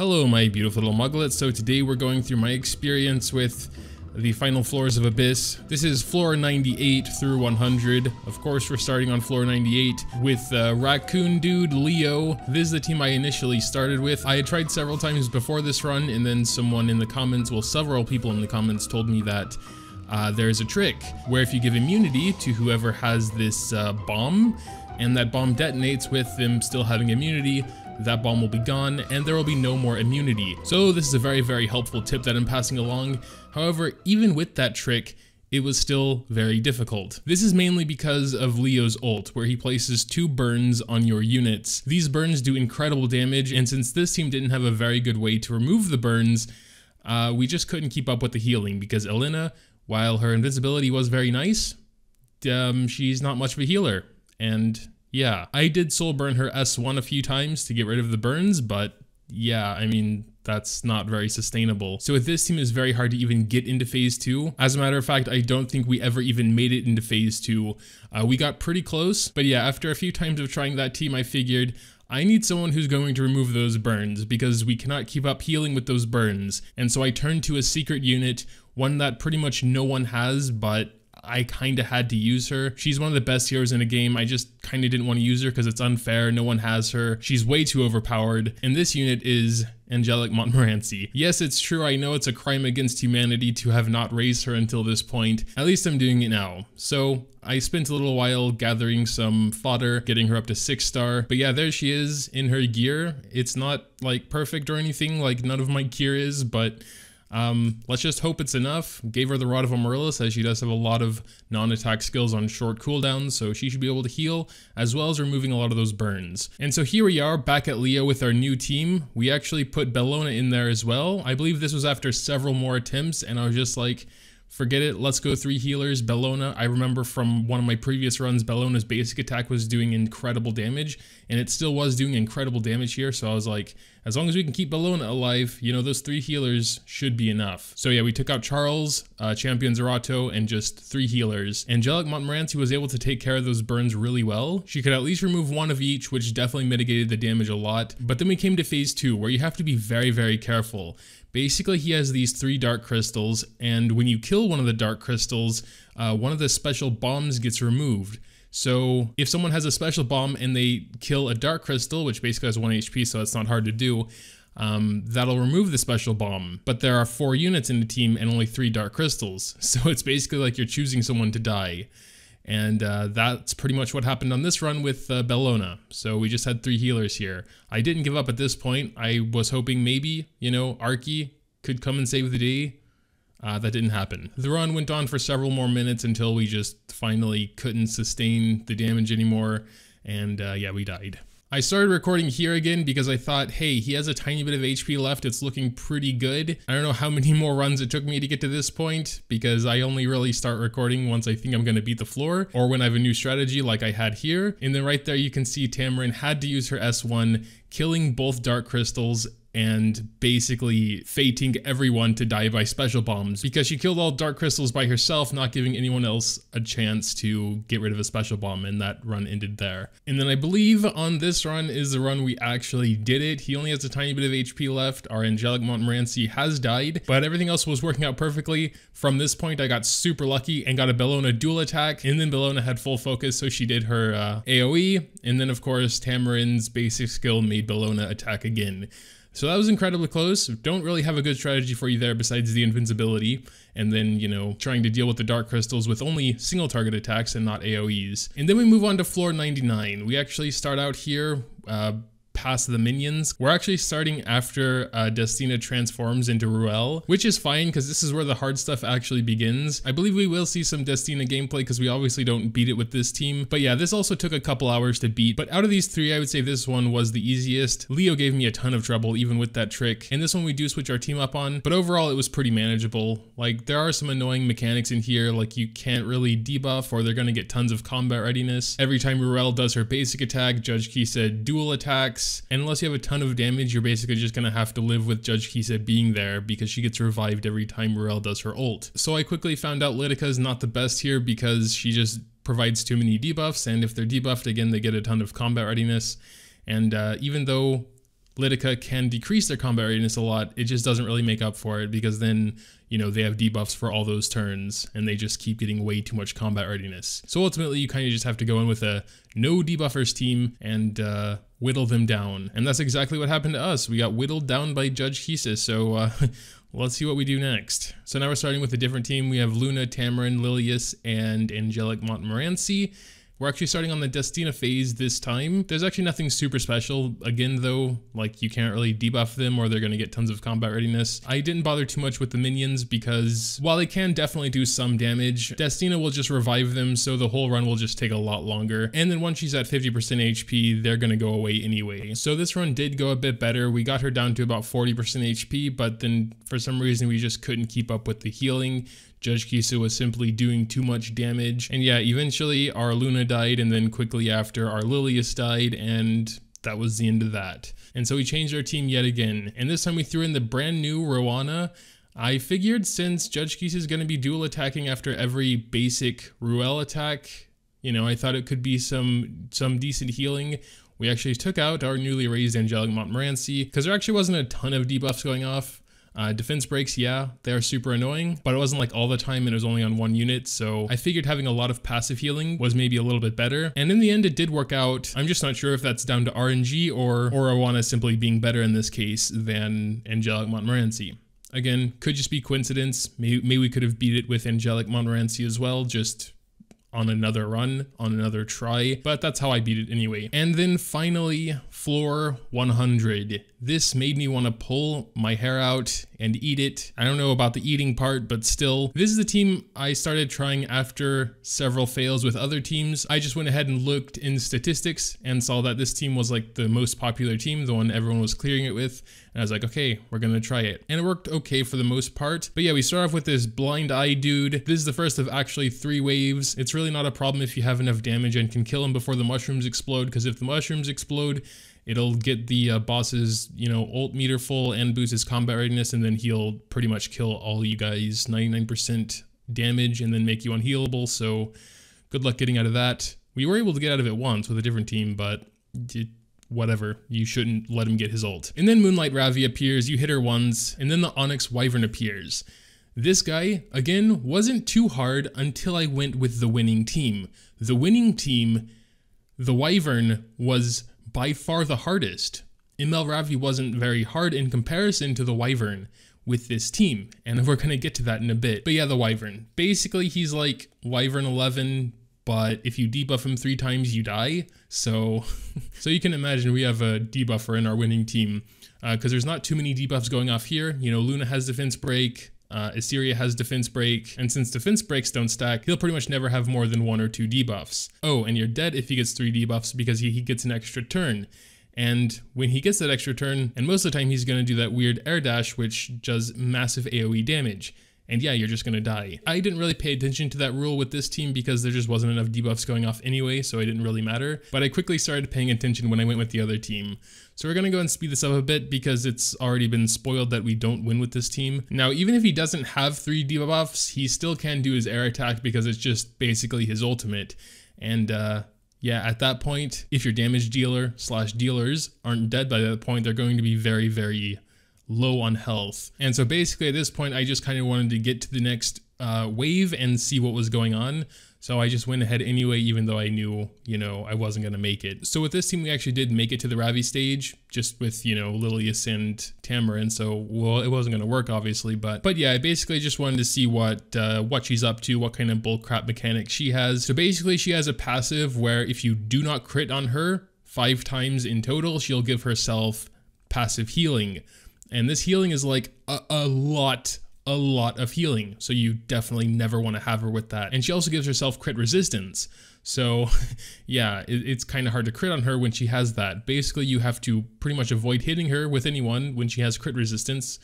Hello my beautiful little mugglets, so today we're going through my experience with the final floors of Abyss. This is floor 98 through 100. Of course we're starting on floor 98 with uh, Raccoon Dude Leo. This is the team I initially started with. I had tried several times before this run and then someone in the comments, well several people in the comments told me that uh, there's a trick where if you give immunity to whoever has this uh, bomb, and that bomb detonates with them still having immunity, that bomb will be gone and there will be no more immunity. So this is a very, very helpful tip that I'm passing along. However, even with that trick, it was still very difficult. This is mainly because of Leo's ult, where he places two burns on your units. These burns do incredible damage, and since this team didn't have a very good way to remove the burns, uh, we just couldn't keep up with the healing because Elena, while her invisibility was very nice, um, she's not much of a healer, and yeah, I did soul burn her S1 a few times to get rid of the burns, but yeah, I mean, that's not very sustainable. So with this team, it's very hard to even get into phase two. As a matter of fact, I don't think we ever even made it into phase two. Uh, we got pretty close, but yeah, after a few times of trying that team, I figured I need someone who's going to remove those burns because we cannot keep up healing with those burns. And so I turned to a secret unit, one that pretty much no one has, but I kind of had to use her. She's one of the best heroes in a game. I just kind of didn't want to use her because it's unfair. No one has her. She's way too overpowered. And this unit is Angelic Montmorency. Yes, it's true, I know it's a crime against humanity to have not raised her until this point. At least I'm doing it now. So, I spent a little while gathering some fodder, getting her up to 6 star. But yeah, there she is in her gear. It's not like perfect or anything, like none of my gear is, but um, let's just hope it's enough. Gave her the Rod of Amaryllis as she does have a lot of non-attack skills on short cooldowns, so she should be able to heal, as well as removing a lot of those burns. And so here we are back at Leo with our new team. We actually put Bellona in there as well. I believe this was after several more attempts, and I was just like, forget it, let's go three healers. Bellona, I remember from one of my previous runs, Bellona's basic attack was doing incredible damage, and it still was doing incredible damage here, so I was like, as long as we can keep Bellona alive, you know, those three healers should be enough. So yeah, we took out Charles, uh, Champion Zerato, and just three healers. Angelic Montmorency was able to take care of those burns really well. She could at least remove one of each, which definitely mitigated the damage a lot. But then we came to phase two, where you have to be very, very careful. Basically, he has these three dark crystals, and when you kill one of the dark crystals, uh, one of the special bombs gets removed. So if someone has a special bomb and they kill a dark crystal, which basically has 1 HP, so it's not hard to do, um, that'll remove the special bomb. But there are 4 units in the team and only 3 dark crystals, so it's basically like you're choosing someone to die. And uh, that's pretty much what happened on this run with uh, Bellona. So we just had three healers here. I didn't give up at this point. I was hoping maybe, you know, Arky could come and save the day uh, that didn't happen. The run went on for several more minutes until we just finally couldn't sustain the damage anymore, and uh, yeah, we died. I started recording here again because I thought, hey, he has a tiny bit of HP left, it's looking pretty good. I don't know how many more runs it took me to get to this point, because I only really start recording once I think I'm gonna beat the floor, or when I have a new strategy like I had here. And then right there you can see Tamarin had to use her S1, killing both Dark Crystals and basically fating everyone to die by special bombs because she killed all dark crystals by herself, not giving anyone else a chance to get rid of a special bomb, and that run ended there. And then I believe on this run is the run we actually did it. He only has a tiny bit of HP left. Our angelic Montmorency has died, but everything else was working out perfectly. From this point, I got super lucky and got a Bellona dual attack, and then Bellona had full focus, so she did her uh, AoE, and then of course Tamarin's basic skill made Bellona attack again. So that was incredibly close. Don't really have a good strategy for you there besides the invincibility and then, you know, trying to deal with the Dark Crystals with only single target attacks and not AoEs. And then we move on to floor 99. We actually start out here uh, past the minions. We're actually starting after uh, Destina transforms into Ruel, which is fine because this is where the hard stuff actually begins. I believe we will see some Destina gameplay because we obviously don't beat it with this team. But yeah, this also took a couple hours to beat. But out of these three, I would say this one was the easiest. Leo gave me a ton of trouble even with that trick. And this one we do switch our team up on. But overall, it was pretty manageable. Like there are some annoying mechanics in here. Like you can't really debuff or they're going to get tons of combat readiness. Every time Ruel does her basic attack, Judge Key said dual attacks. And unless you have a ton of damage, you're basically just gonna have to live with Judge Kisa being there because she gets revived every time Morel does her ult. So I quickly found out Lydica is not the best here because she just provides too many debuffs, and if they're debuffed again, they get a ton of combat readiness. And uh, even though Lytica can decrease their combat readiness a lot, it just doesn't really make up for it because then, you know, they have debuffs for all those turns and they just keep getting way too much combat readiness. So ultimately, you kind of just have to go in with a no debuffers team and uh, whittle them down. And that's exactly what happened to us. We got whittled down by Judge Kisa, so uh, let's see what we do next. So now we're starting with a different team. We have Luna, Tamarin, Lilius, and Angelic Montmorency. We're actually starting on the Destina phase this time. There's actually nothing super special. Again though, like you can't really debuff them or they're gonna get tons of combat readiness. I didn't bother too much with the minions because while they can definitely do some damage, Destina will just revive them so the whole run will just take a lot longer. And then once she's at 50% HP, they're gonna go away anyway. So this run did go a bit better. We got her down to about 40% HP, but then for some reason we just couldn't keep up with the healing. Judge Kisa was simply doing too much damage. And yeah, eventually our Luna died and then quickly after our Lilius died and that was the end of that. And so we changed our team yet again. And this time we threw in the brand new Rowana. I figured since Judge Kisa is going to be dual attacking after every basic Ruel attack, you know, I thought it could be some some decent healing we actually took out our newly raised Angelic Montmorency because there actually wasn't a ton of debuffs going off. Uh, defense breaks, yeah, they are super annoying, but it wasn't like all the time and it was only on one unit, so I figured having a lot of passive healing was maybe a little bit better. And in the end, it did work out. I'm just not sure if that's down to RNG or, or simply being better in this case than Angelic Montmorency. Again, could just be coincidence. Maybe, maybe we could have beat it with Angelic Montmorency as well, just on another run, on another try, but that's how I beat it anyway. And then finally, floor 100. This made me want to pull my hair out and eat it. I don't know about the eating part, but still. This is the team I started trying after several fails with other teams. I just went ahead and looked in statistics and saw that this team was like the most popular team, the one everyone was clearing it with. And I was like, okay, we're gonna try it. And it worked okay for the most part. But yeah, we start off with this blind eye dude. This is the first of actually three waves. It's really not a problem if you have enough damage and can kill him before the mushrooms explode, because if the mushrooms explode, It'll get the uh, boss's, you know, ult meter full and boost his combat readiness, and then he'll pretty much kill all you guys 99% damage and then make you unhealable, so good luck getting out of that. We were able to get out of it once with a different team, but it, whatever. You shouldn't let him get his ult. And then Moonlight Ravi appears, you hit her once, and then the Onyx Wyvern appears. This guy, again, wasn't too hard until I went with the winning team. The winning team, the Wyvern, was by far the hardest. Imel Ravi wasn't very hard in comparison to the Wyvern with this team, and we're gonna get to that in a bit. But yeah, the Wyvern. Basically, he's like Wyvern 11, but if you debuff him three times, you die. So, so you can imagine we have a debuffer in our winning team because uh, there's not too many debuffs going off here. You know, Luna has defense break, uh, Assyria has defense break, and since defense breaks don't stack, he'll pretty much never have more than one or two debuffs. Oh, and you're dead if he gets three debuffs because he, he gets an extra turn. And when he gets that extra turn, and most of the time he's going to do that weird air dash which does massive AoE damage and yeah, you're just gonna die. I didn't really pay attention to that rule with this team because there just wasn't enough debuffs going off anyway, so it didn't really matter, but I quickly started paying attention when I went with the other team. So we're gonna go and speed this up a bit because it's already been spoiled that we don't win with this team. Now, even if he doesn't have three debuffs, he still can do his air attack because it's just basically his ultimate. And uh, yeah, at that point, if your damage dealer slash dealers aren't dead by that point, they're going to be very, very low on health. And so basically at this point, I just kind of wanted to get to the next uh, wave and see what was going on. So I just went ahead anyway, even though I knew, you know, I wasn't going to make it. So with this team, we actually did make it to the Ravi stage, just with, you know, Lilius and Tamarin. So, well, it wasn't going to work, obviously. But, but yeah, I basically just wanted to see what, uh, what she's up to, what kind of bullcrap mechanic she has. So basically, she has a passive where if you do not crit on her five times in total, she'll give herself passive healing. And this healing is like a, a lot a lot of healing, so you definitely never want to have her with that. And she also gives herself crit resistance, so yeah, it, it's kind of hard to crit on her when she has that. Basically, you have to pretty much avoid hitting her with anyone when she has crit resistance,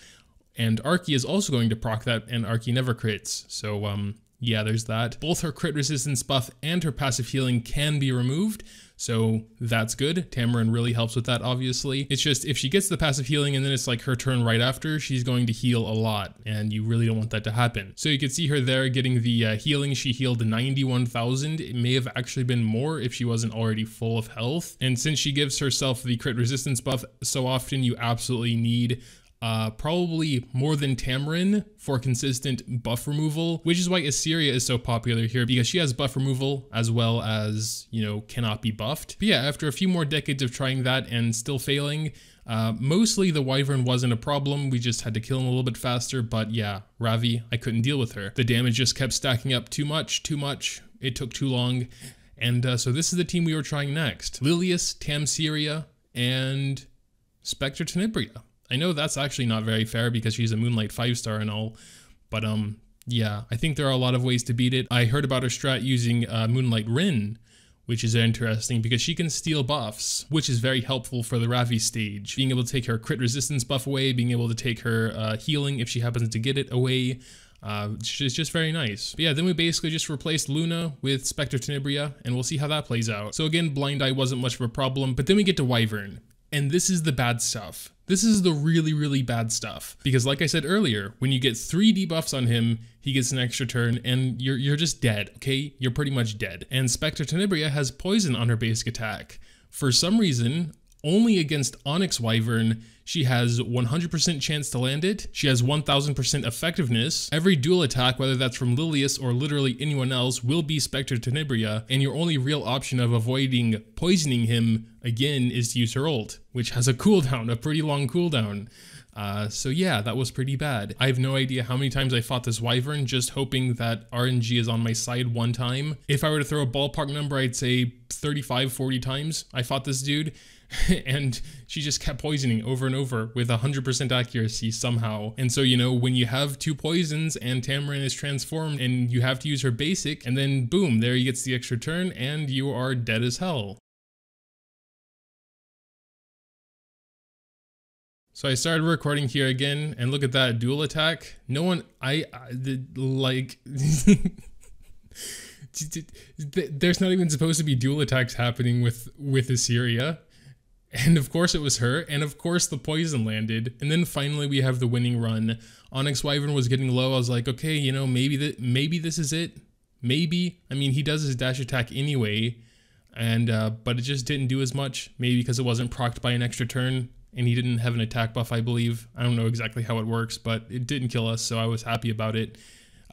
and Arky is also going to proc that, and Arky never crits, so um, yeah, there's that. Both her crit resistance buff and her passive healing can be removed, so that's good. Tamarin really helps with that, obviously. It's just if she gets the passive healing and then it's like her turn right after, she's going to heal a lot, and you really don't want that to happen. So you can see her there getting the uh, healing. She healed 91,000. It may have actually been more if she wasn't already full of health. And since she gives herself the crit resistance buff so often, you absolutely need uh, probably more than Tamarin for consistent buff removal, which is why Assyria is so popular here because she has buff removal as well as, you know, cannot be buffed. But yeah, after a few more decades of trying that and still failing, uh, mostly the Wyvern wasn't a problem, we just had to kill him a little bit faster, but yeah, Ravi, I couldn't deal with her. The damage just kept stacking up too much, too much, it took too long, and uh, so this is the team we were trying next. Lilius, Tamsiria, and Spectre Tenebria. I know that's actually not very fair because she's a Moonlight 5 star and all, but um, yeah, I think there are a lot of ways to beat it. I heard about her strat using uh, Moonlight Rin, which is interesting because she can steal buffs, which is very helpful for the Ravi stage. Being able to take her crit resistance buff away, being able to take her uh, healing if she happens to get it away, uh, it's just very nice. But yeah, then we basically just replaced Luna with Spectre Tenebria, and we'll see how that plays out. So again, Blind Eye wasn't much of a problem, but then we get to Wyvern, and this is the bad stuff. This is the really, really bad stuff. Because like I said earlier, when you get three debuffs on him, he gets an extra turn and you're, you're just dead, okay? You're pretty much dead. And Spectre Tenebria has poison on her basic attack. For some reason, only against Onyx Wyvern, she has 100% chance to land it, she has 1000% effectiveness, every dual attack, whether that's from Lilius or literally anyone else, will be Spectre Tenebria, and your only real option of avoiding poisoning him, again, is to use her ult, which has a cooldown, a pretty long cooldown. Uh, so yeah, that was pretty bad. I have no idea how many times I fought this wyvern, just hoping that RNG is on my side one time. If I were to throw a ballpark number, I'd say 35, 40 times I fought this dude. and she just kept poisoning over and over with 100% accuracy somehow. And so, you know, when you have two poisons and Tamarin is transformed and you have to use her basic, and then boom, there he gets the extra turn and you are dead as hell. So I started recording here again, and look at that dual attack. No one, I, I did, like, there's not even supposed to be dual attacks happening with with Assyria, and of course it was her, and of course the poison landed, and then finally we have the winning run. Onyx Wyvern was getting low. I was like, okay, you know, maybe that maybe this is it. Maybe I mean he does his dash attack anyway, and uh, but it just didn't do as much. Maybe because it wasn't procced by an extra turn and he didn't have an attack buff, I believe. I don't know exactly how it works, but it didn't kill us, so I was happy about it.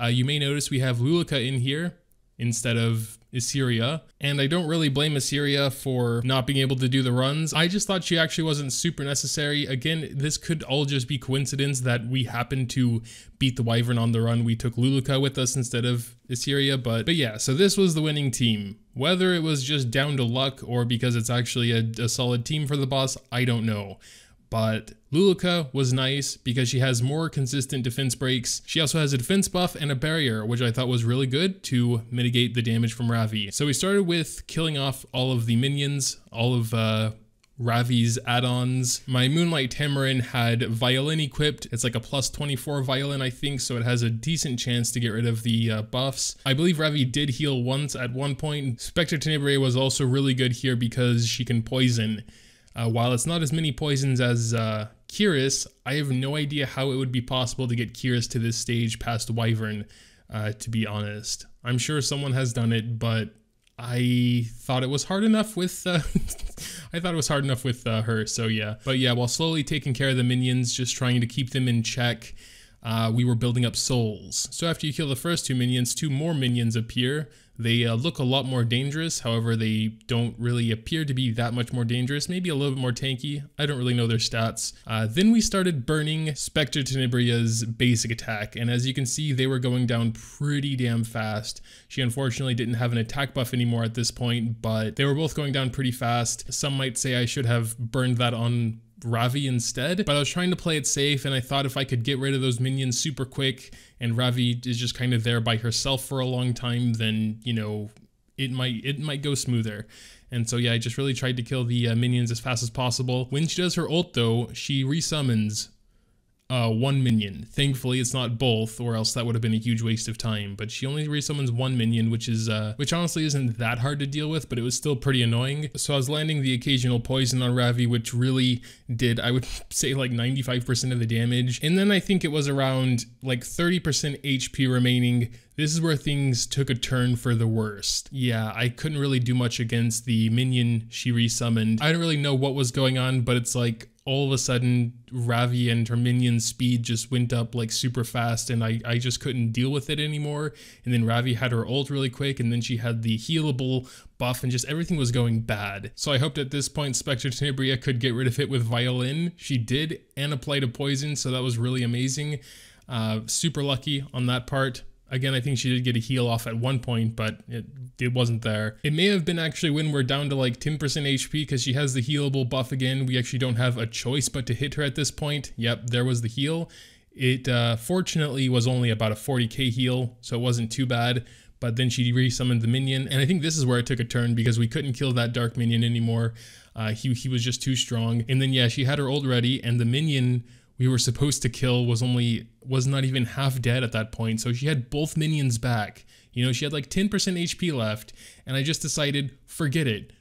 Uh, you may notice we have Lulika in here instead of Assyria. And I don't really blame Assyria for not being able to do the runs. I just thought she actually wasn't super necessary. Again, this could all just be coincidence that we happened to beat the Wyvern on the run. We took Luluka with us instead of Assyria, but, but yeah, so this was the winning team. Whether it was just down to luck or because it's actually a, a solid team for the boss, I don't know but Luluka was nice because she has more consistent defense breaks. She also has a defense buff and a barrier, which I thought was really good to mitigate the damage from Ravi. So we started with killing off all of the minions, all of uh, Ravi's add-ons. My Moonlight Tamarin had Violin equipped. It's like a plus 24 Violin, I think, so it has a decent chance to get rid of the uh, buffs. I believe Ravi did heal once at one point. Spectre Tenebrae was also really good here because she can poison uh, while it's not as many poisons as uh, I have no idea how it would be possible to get Curis to this stage past Wyvern, uh, to be honest. I'm sure someone has done it, but I thought it was hard enough with, uh, I thought it was hard enough with uh, her, so yeah. But yeah, while slowly taking care of the minions, just trying to keep them in check, uh, we were building up souls. So after you kill the first two minions, two more minions appear. They uh, look a lot more dangerous, however they don't really appear to be that much more dangerous, maybe a little bit more tanky, I don't really know their stats. Uh, then we started burning Spectre Tenebria's basic attack, and as you can see they were going down pretty damn fast. She unfortunately didn't have an attack buff anymore at this point, but they were both going down pretty fast. Some might say I should have burned that on Ravi instead. But I was trying to play it safe and I thought if I could get rid of those minions super quick and Ravi is just kind of there by herself for a long time, then, you know, it might it might go smoother. And so yeah, I just really tried to kill the uh, minions as fast as possible. When she does her ult though, she resummons uh, one minion. Thankfully, it's not both, or else that would have been a huge waste of time. But she only resummons one minion, which is uh, which honestly isn't that hard to deal with, but it was still pretty annoying. So I was landing the occasional poison on Ravi, which really did I would say like 95% of the damage, and then I think it was around like 30% HP remaining. This is where things took a turn for the worst. Yeah, I couldn't really do much against the minion she resummoned. I don't really know what was going on, but it's like all of a sudden Ravi and her minion's speed just went up like super fast and I, I just couldn't deal with it anymore. And then Ravi had her ult really quick and then she had the healable buff and just everything was going bad. So I hoped at this point Spectre Tenebria could get rid of it with Violin. She did and applied a poison so that was really amazing. Uh, super lucky on that part, Again, I think she did get a heal off at one point, but it, it wasn't there. It may have been actually when we're down to like 10% HP because she has the healable buff again. We actually don't have a choice but to hit her at this point. Yep, there was the heal. It uh, fortunately was only about a 40k heal, so it wasn't too bad. But then she resummoned the minion, and I think this is where it took a turn because we couldn't kill that dark minion anymore. Uh, he, he was just too strong. And then, yeah, she had her ult ready, and the minion we were supposed to kill was only was not even half dead at that point, so she had both minions back. You know, she had like 10% HP left, and I just decided, forget it.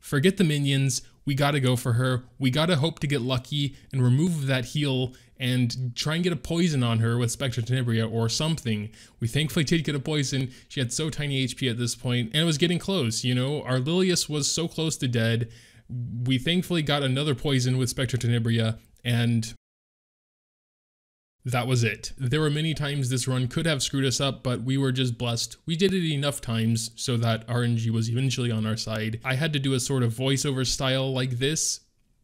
Forget the minions, we gotta go for her, we gotta hope to get lucky and remove that heal and try and get a poison on her with Spectra Tenebria or something. We thankfully did get a poison, she had so tiny HP at this point, and it was getting close, you know? Our Lilius was so close to dead, we thankfully got another poison with Spectra Tenebria, and that was it. There were many times this run could have screwed us up, but we were just blessed. We did it enough times so that RNG was eventually on our side. I had to do a sort of voiceover style like this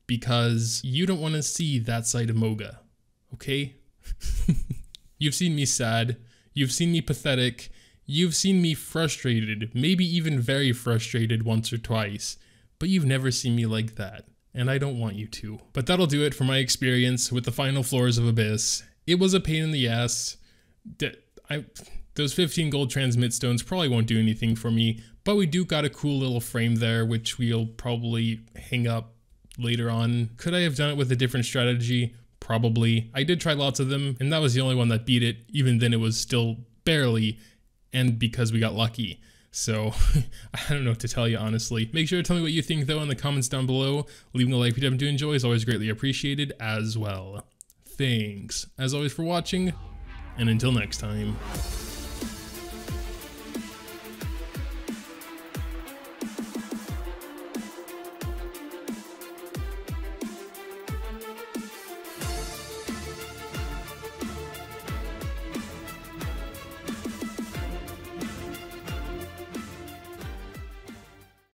because you don't want to see that side of Moga, okay? You've seen me sad. You've seen me pathetic. You've seen me frustrated, maybe even very frustrated once or twice, but you've never seen me like that, and I don't want you to. But that'll do it for my experience with the final floors of Abyss it was a pain in the ass. I, those 15 gold transmit stones probably won't do anything for me, but we do got a cool little frame there, which we'll probably hang up later on. Could I have done it with a different strategy? Probably. I did try lots of them, and that was the only one that beat it. Even then, it was still barely, and because we got lucky. So, I don't know what to tell you, honestly. Make sure to tell me what you think, though, in the comments down below. Leaving a like if you have to enjoy is always greatly appreciated as well things. As always for watching, and until next time.